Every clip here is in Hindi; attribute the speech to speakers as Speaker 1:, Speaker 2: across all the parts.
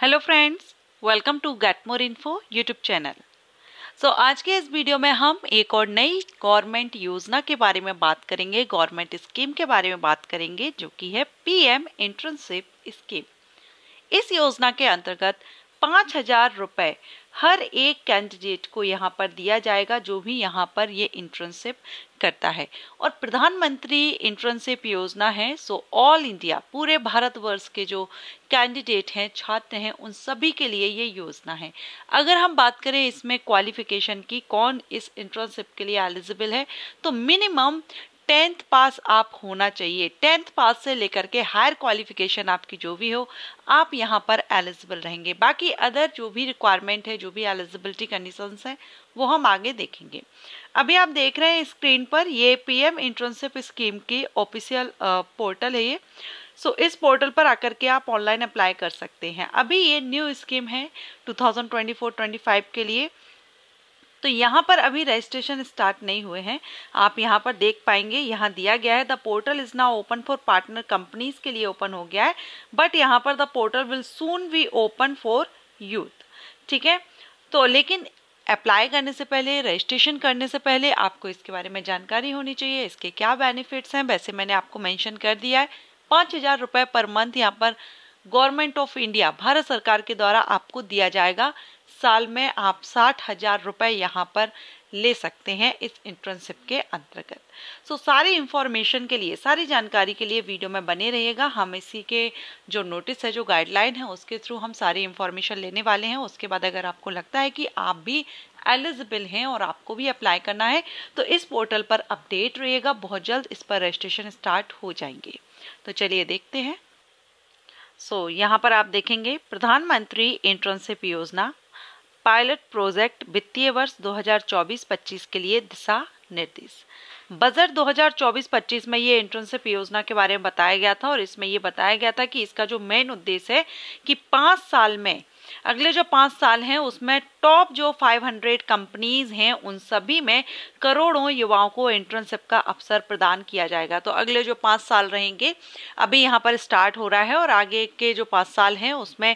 Speaker 1: Hello friends welcome to get more info YouTube channel so आज के इस वीडियो में हम एक और नई गवर्नमेंट योजना के बारे में बात करेंगे गवर्नमेंट स्कीम के बारे में बात करेंगे जो कि है पीएम इंटर्नशिप स्कीम इस योजना के अंतर्गत पाँच हजार रुपये हर एक कैंडिडेट को यहाँ पर दिया जाएगा जो भी यहाँ पर ये इंटर्नशिप करता है और प्रधानमंत्री इंटर्नशिप योजना है सो ऑल इंडिया पूरे भारतवर्ष के जो कैंडिडेट हैं छात्र हैं उन सभी के लिए ये योजना है अगर हम बात करें इसमें क्वालिफिकेशन की कौन इस इंटर्नशिप के लिए एलिजिबल है तो मिनिमम टेंथ पास आप होना चाहिए टेंथ पास से लेकर के हायर क्वालिफिकेशन आपकी जो भी हो आप यहाँ पर एलिजिबल रहेंगे बाकी अदर जो भी रिक्वायरमेंट है जो भी एलिजिबिलिटी कंडीशन है वो हम आगे देखेंगे अभी आप देख रहे हैं स्क्रीन पर ये पीएम एम स्कीम की ऑफिशियल पोर्टल है ये सो so, इस पोर्टल पर आकर के आप ऑनलाइन अप्लाई कर सकते हैं अभी ये न्यू स्कीम है 2024-25 के लिए तो यहाँ पर अभी रजिस्ट्रेशन स्टार्ट नहीं हुए हैं आप यहाँ पर देख पाएंगे यहाँ दिया गया है the portal is now open for partner companies के लिए ओपन हो गया है बट यहाँ पर the portal will soon be open for youth ठीक है तो लेकिन अप्लाई करने से पहले रजिस्ट्रेशन करने से पहले आपको इसके बारे में जानकारी होनी चाहिए इसके क्या बेनिफिट्स हैं वैसे मैंने आपको मेंशन कर दिया है पाँच हज़ार रुपये पर मंथ यहाँ पर गवर्नमेंट ऑफ इंडिया भारत सरकार के द्वारा आपको दिया जाएगा साल में आप साठ हजार रुपये यहाँ पर ले सकते हैं इस इंटर्नशिप के अंतर्गत सो so, सारी इंफॉर्मेशन के लिए सारी जानकारी के लिए वीडियो में बने रहिएगा हम इसी के जो नोटिस है जो गाइडलाइन है उसके थ्रू हम सारी इंफॉर्मेशन लेने वाले हैं उसके बाद अगर आपको लगता है कि आप भी एलिजिबल हैं और आपको भी अप्लाई करना है तो इस पोर्टल पर अपडेट रहिएगा बहुत जल्द इस पर रजिस्ट्रेशन स्टार्ट हो जाएंगे तो चलिए देखते हैं सो so, यहाँ पर आप देखेंगे प्रधानमंत्री इंटर्नशिप योजना पायलट प्रोजेक्ट वित्तीय वर्ष 2024-25 के लिए दिशा निर्देश बजट 2024-25 में ये इंटर्नशिप योजना के बारे में बताया गया था और इसमें ये बताया गया था कि इसका जो मेन उद्देश्य है कि पाँच साल में अगले जो पाँच साल हैं उसमें टॉप जो 500 कंपनीज हैं उन सभी में करोड़ों युवाओं को इंटर्नशिप का अवसर प्रदान किया जाएगा तो अगले जो पाँच साल रहेंगे अभी यहाँ पर स्टार्ट हो रहा है और आगे के जो पाँच साल हैं उसमें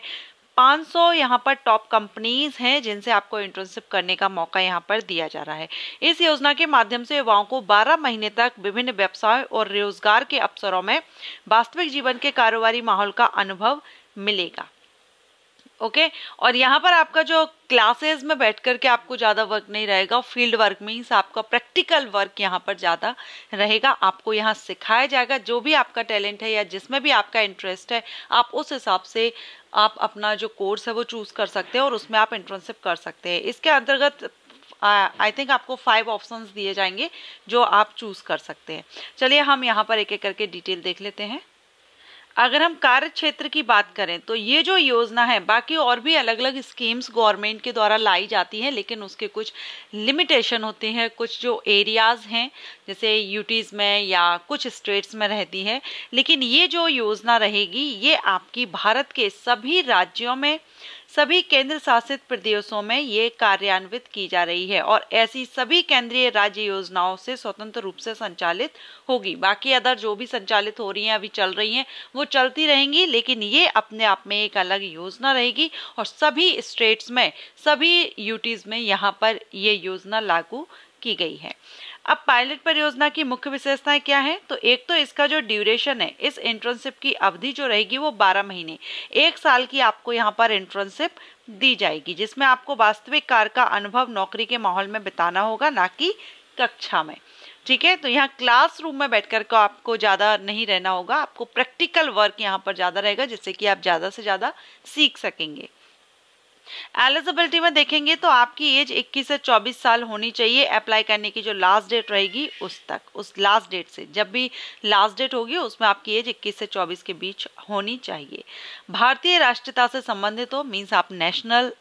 Speaker 1: 500 यहाँ पर टॉप कंपनीज हैं जिनसे आपको इंटर्नशिप करने का मौका यहाँ पर दिया जा रहा है इस योजना के माध्यम से युवाओं को 12 महीने तक विभिन्न व्यवसाय और रोजगार के अवसरों में वास्तविक जीवन के कारोबारी माहौल का अनुभव मिलेगा ओके okay? और यहाँ पर आपका जो क्लासेस में बैठ कर के आपको ज़्यादा वर्क नहीं रहेगा फील्ड वर्क मीन्स आपका प्रैक्टिकल वर्क यहाँ पर ज़्यादा रहेगा आपको यहाँ सिखाया जाएगा जो भी आपका टैलेंट है या जिसमें भी आपका इंटरेस्ट है आप उस हिसाब से आप अपना जो कोर्स है वो चूज़ कर सकते हैं और उसमें आप इंटर्नशिप कर सकते हैं इसके अंतर्गत आई थिंक आपको फाइव ऑप्शंस दिए जाएंगे जो आप चूज़ कर सकते हैं चलिए हम यहाँ पर एक एक करके डिटेल देख लेते हैं अगर हम कार्य क्षेत्र की बात करें तो ये जो योजना है बाकी और भी अलग अलग स्कीम्स गवर्नमेंट के द्वारा लाई जाती हैं लेकिन उसके कुछ लिमिटेशन होते हैं कुछ जो एरियाज़ हैं जैसे यूटीज़ में या कुछ स्टेट्स में रहती है लेकिन ये जो योजना रहेगी ये आपकी भारत के सभी राज्यों में सभी केंद्र शासित प्रदेशों में ये कार्यान्वित की जा रही है और ऐसी सभी केंद्रीय राज्य योजनाओं से स्वतंत्र रूप से संचालित होगी बाकी अदर जो भी संचालित हो रही हैं अभी चल रही हैं वो चलती रहेंगी लेकिन ये अपने आप में एक अलग योजना रहेगी और सभी स्टेट्स में सभी यूटीज में यहाँ पर ये योजना लागू की गई है अब पायलट परियोजना की मुख्य विशेषताएं क्या है तो एक तो इसका जो ड्यूरेशन है इस इंटर्नशिप की अवधि जो रहेगी वो बारह महीने एक साल की आपको यहाँ पर इंटर्नशिप दी जाएगी जिसमें आपको वास्तविक कार्य का अनुभव नौकरी के माहौल में बिताना होगा ना कि कक्षा में ठीक है तो यहाँ क्लास रूम में बैठ को आपको ज़्यादा नहीं रहना होगा आपको प्रैक्टिकल वर्क यहाँ पर ज़्यादा रहेगा जिससे कि आप ज़्यादा से ज़्यादा सीख सकेंगे एलिजिबिलिटी में देखेंगे तो आपकी एज 21 से 24 साल होनी चाहिए अप्लाई करने की जो लास्ट डेट रहेगी उस तक उस लास्ट डेट से जब भी लास्ट डेट होगी उसमें आपकी एज 21 से 24 के बीच होनी चाहिए भारतीय राष्ट्रीयता से संबंधित हो मीन्स आप नेशनल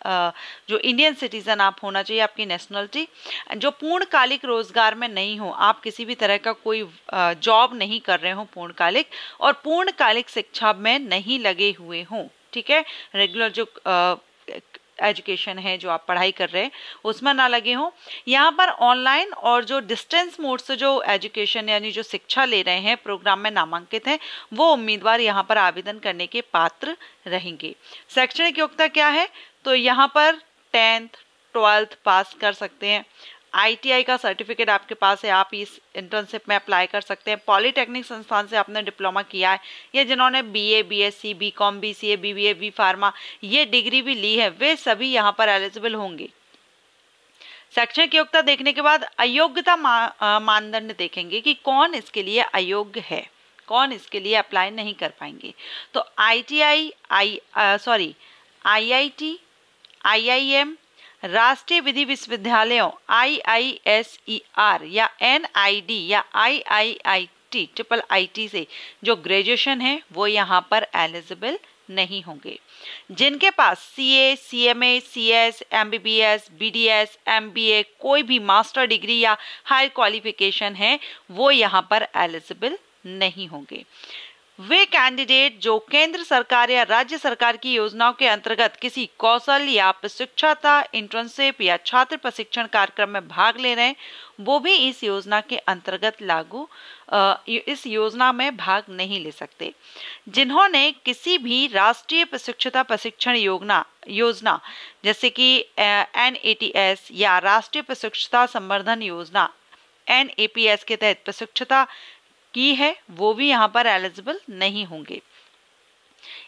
Speaker 1: जो इंडियन सिटीजन आप होना चाहिए आपकी नेशनलिटी जो पूर्णकालिक रोजगार में नहीं हो आप किसी भी तरह का कोई जॉब नहीं कर रहे हो पूर्णकालिक और पूर्णकालिक शिक्षा में नहीं लगे हुए हों ठीक है रेगुलर जो एजुकेशन है जो आप पढ़ाई कर रहे हैं उसमें ना लगे हों यहाँ पर ऑनलाइन और जो डिस्टेंस मोड से जो एजुकेशन यानी जो शिक्षा ले रहे हैं प्रोग्राम में नामांकित हैं वो उम्मीदवार यहाँ पर आवेदन करने के पात्र रहेंगे शैक्षणिक योग्यता क्या है तो यहाँ पर टेंथ ट्वेल्थ पास कर सकते हैं आईटीआई का सर्टिफिकेट आपके पास है आप इस इंटर्नशिप में अप्लाई कर सकते हैं पॉलिटेक्निक संस्थान से आपने डिप्लोमा किया है या जिन्होंने BA BSc BCom BCA BBA B pharma ये डिग्री भी ली है वे सभी यहाँ पर एलिजिबल होंगे शैक्षणिक योग्यता देखने के बाद अयोग्यता मानदंड देखेंगे कि कौन इसके लिए अयोग्य है कौन इसके लिए अप्लाई नहीं कर पाएंगे तो I T I sorry I I I T I M राष्ट्रीय विधि विश्वविद्यालयों आर e या एन आई डी या I I I T triple I T से जो ग्रेजुएशन है वो यहाँ पर एलिजिबल नहीं होंगे जिनके पास C A C M A C S M B B S B D S M B A कोई भी मास्टर डिग्री या हायर क्वालिफिकेशन है वो यहाँ पर एलिजिबल नहीं होंगे वे कैंडिडेट जो केंद्र सरकार या राज्य सरकार की योजनाओं के अंतर्गत किसी कौशल या प्रशिक्षता इंटर्नशिप या छात्र प्रशिक्षण कार्यक्रम में भाग ले रहे हैं वो भी इस योजना के अंतर्गत लागू इस योजना में भाग नहीं ले सकते जिन्होंने किसी भी राष्ट्रीय प्रशिक्षता प्रशिक्षण योजना योजना जैसे कि एन या राष्ट्रीय प्रशिक्षता संवर्धन योजना एन के तहत प्रशिक्षता की है वो भी यहाँ पर एलिजिबल नहीं होंगे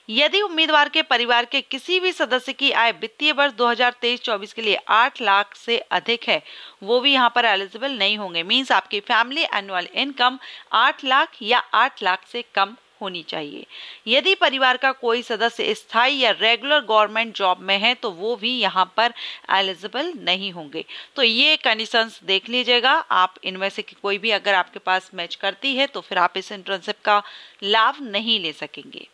Speaker 1: यदि उम्मीदवार के परिवार के किसी भी सदस्य की आय वित्तीय वर्ष 2023-24 के लिए 8 लाख से अधिक है वो भी यहाँ पर एलिजिबल नहीं होंगे मीन्स आपकी फैमिली एनुअल इनकम 8 लाख या 8 लाख से कम होनी चाहिए यदि परिवार का कोई सदस्य स्थायी या रेगुलर गवर्नमेंट जॉब में है तो वो भी यहाँ पर एलिजिबल नहीं होंगे तो ये कंडीशंस देख लीजिएगा आप इनमें से कोई भी अगर आपके पास मैच करती है तो फिर आप इस इंटर्नशिप का लाभ नहीं ले सकेंगे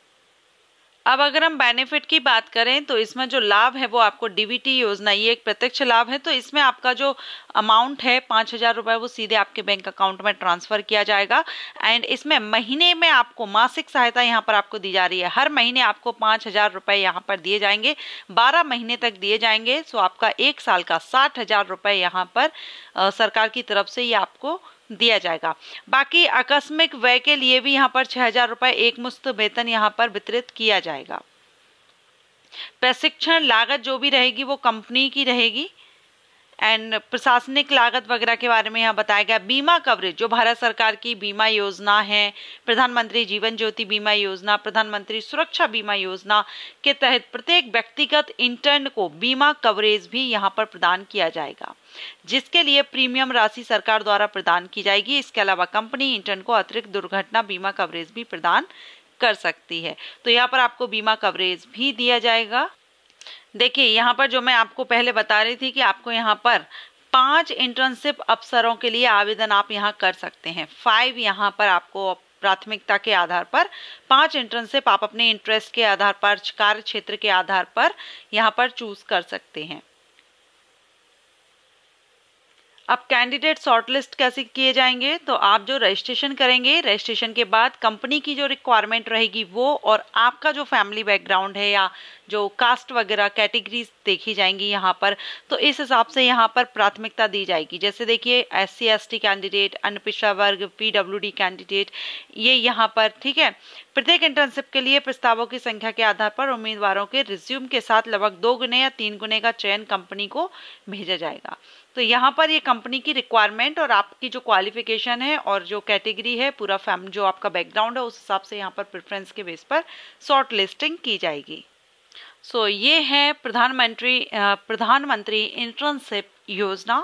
Speaker 1: अब अगर हम बेनिफिट की बात करें तो इसमें जो लाभ है वो आपको डीबीटी योजना ये एक प्रत्यक्ष लाभ है तो इसमें आपका जो अमाउंट है पाँच हज़ार रुपये वो सीधे आपके बैंक अकाउंट में ट्रांसफ़र किया जाएगा एंड इसमें महीने में आपको मासिक सहायता यहाँ पर आपको दी जा रही है हर महीने आपको पाँच हज़ार रुपये यहाँ पर दिए जाएंगे बारह महीने तक दिए जाएंगे सो तो आपका एक साल का साठ हज़ार रुपये यहाँ पर सरकार की तरफ से ये आपको दिया जाएगा बाकी आकस्मिक व्यय के लिए भी यहाँ पर छह हजार रुपये मुस्त वेतन यहाँ पर वितरित किया जाएगा प्रशिक्षण लागत जो भी रहेगी वो कंपनी की रहेगी एंड प्रशासनिक लागत वगैरह के बारे में यहाँ बताया गया बीमा कवरेज जो भारत सरकार की बीमा योजना है प्रधानमंत्री जीवन ज्योति बीमा योजना प्रधानमंत्री सुरक्षा बीमा योजना के तहत प्रत्येक व्यक्तिगत इंटर्न को बीमा कवरेज भी यहाँ पर प्रदान किया जाएगा जिसके लिए प्रीमियम राशि सरकार द्वारा प्रदान की जाएगी इसके अलावा कंपनी इंटर्न को अतिरिक्त दुर्घटना बीमा कवरेज भी प्रदान कर सकती है तो यहाँ पर आपको बीमा कवरेज भी दिया जाएगा देखिए यहाँ पर जो मैं आपको पहले बता रही थी कि आपको यहाँ पर पांच इंटर्नशिप अफसरों के लिए आवेदन आप यहाँ कर सकते हैं फाइव यहाँ पर आपको प्राथमिकता के आधार पर पांच इंटर्नशिप आप अपने इंटरेस्ट के आधार पर कार्य क्षेत्र के आधार पर यहाँ पर चूज कर सकते हैं अब कैंडिडेट शॉर्टलिस्ट कैसे किए जाएंगे तो आप जो रजिस्ट्रेशन करेंगे रजिस्ट्रेशन के बाद कंपनी की जो रिक्वायरमेंट रहेगी वो और आपका जो फैमिली बैकग्राउंड है या जो कास्ट वगैरह कैटेगरीज देखी जाएंगी यहाँ पर तो इस हिसाब से यहाँ पर प्राथमिकता दी जाएगी जैसे देखिए S C S T candidate अन्य पिछड़ा वर्ग पी डब्ल्यू डी कैंडिडेट ये यहाँ पर ठीक है प्रत्येक इंटर्नशिप के लिए प्रस्तावों की संख्या के आधार पर उम्मीदवारों के रिज्यूम के साथ लगभग दो गुने या तीन गुने का चयन कंपनी को भेजा जाएगा तो यहाँ पर ये कंपनी की रिक्वायरमेंट और आपकी जो क्वालिफिकेशन है और जो कैटेगरी है पूरा फैम जो आपका बैकग्राउंड है उस हिसाब से यहाँ पर प्रेफरेंस के बेस पर शॉर्ट लिस्टिंग की जाएगी सो so, ये है प्रधानमंत्री प्रधानमंत्री इंटर्नशिप योजना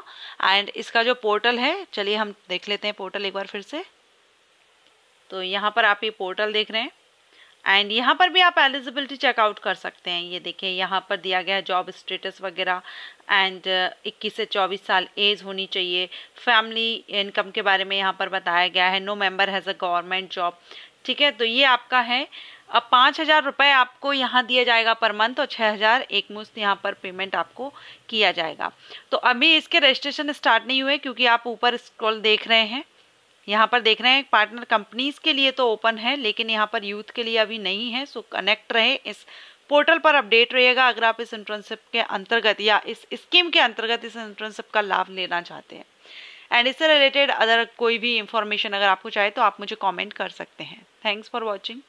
Speaker 1: एंड इसका जो पोर्टल है चलिए हम देख लेते हैं पोर्टल एक बार फिर से तो यहाँ पर आप ये पोर्टल देख रहे हैं एंड यहाँ पर भी आप एलिजिबिलिटी चेकआउट कर सकते हैं ये देखिए यहाँ पर दिया गया है जॉब स्टेटस वगैरह एंड 21 से 24 साल एज होनी चाहिए फैमिली इनकम के बारे में यहाँ पर बताया गया है no member has a government job ठीक है तो ये आपका है अब पाँच हज़ार रुपये आपको यहाँ दिया जाएगा पर मंथ और छः हज़ार एक मुश्त यहाँ पर पेमेंट आपको किया जाएगा तो अभी इसके रजिस्ट्रेशन स्टार्ट नहीं हुए क्योंकि आप ऊपर स्क्रॉल देख रहे हैं यहाँ पर देख रहे हैं पार्टनर कंपनीज के लिए तो ओपन है लेकिन यहाँ पर यूथ के लिए अभी नहीं है सो कनेक्ट रहे इस पोर्टल पर अपडेट रहेगा अगर आप इस इंटर्नशिप के अंतर्गत या इस स्कीम के अंतर्गत इस इंटर्नशिप का लाभ लेना चाहते हैं एंड इससे रिलेटेड अदर कोई भी इंफॉर्मेशन अगर आपको चाहे तो आप मुझे कॉमेंट कर सकते हैं थैंक्स फॉर वॉचिंग